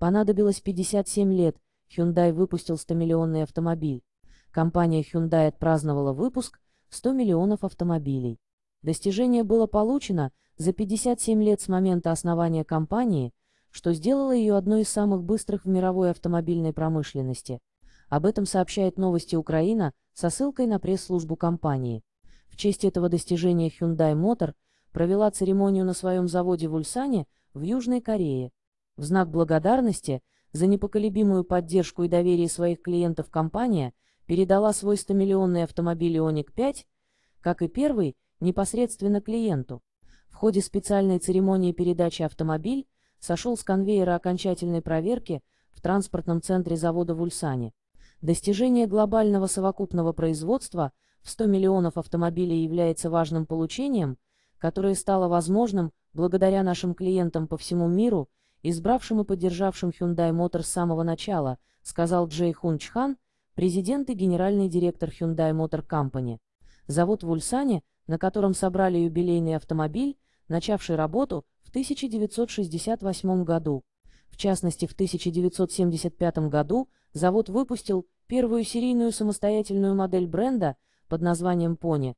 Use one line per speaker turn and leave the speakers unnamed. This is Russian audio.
Понадобилось 57 лет, Hyundai выпустил 100-миллионный автомобиль. Компания Hyundai отпраздновала выпуск 100 миллионов автомобилей. Достижение было получено за 57 лет с момента основания компании, что сделало ее одной из самых быстрых в мировой автомобильной промышленности. Об этом сообщает новости Украина со ссылкой на пресс-службу компании. В честь этого достижения Hyundai Motor провела церемонию на своем заводе в Ульсане в Южной Корее. В знак благодарности за непоколебимую поддержку и доверие своих клиентов компания передала свой 100-миллионный автомобиль «Ионик-5», как и первый, непосредственно клиенту. В ходе специальной церемонии передачи автомобиль сошел с конвейера окончательной проверки в транспортном центре завода в Ульсане. Достижение глобального совокупного производства в 100 миллионов автомобилей является важным получением, которое стало возможным благодаря нашим клиентам по всему миру – избравшим и поддержавшим Hyundai Motor с самого начала, сказал Джей Хун Чхан, президент и генеральный директор Hyundai Motor Company. Завод в Ульсане, на котором собрали юбилейный автомобиль, начавший работу в 1968 году. В частности, в 1975 году завод выпустил первую серийную самостоятельную модель бренда под названием «Пони»,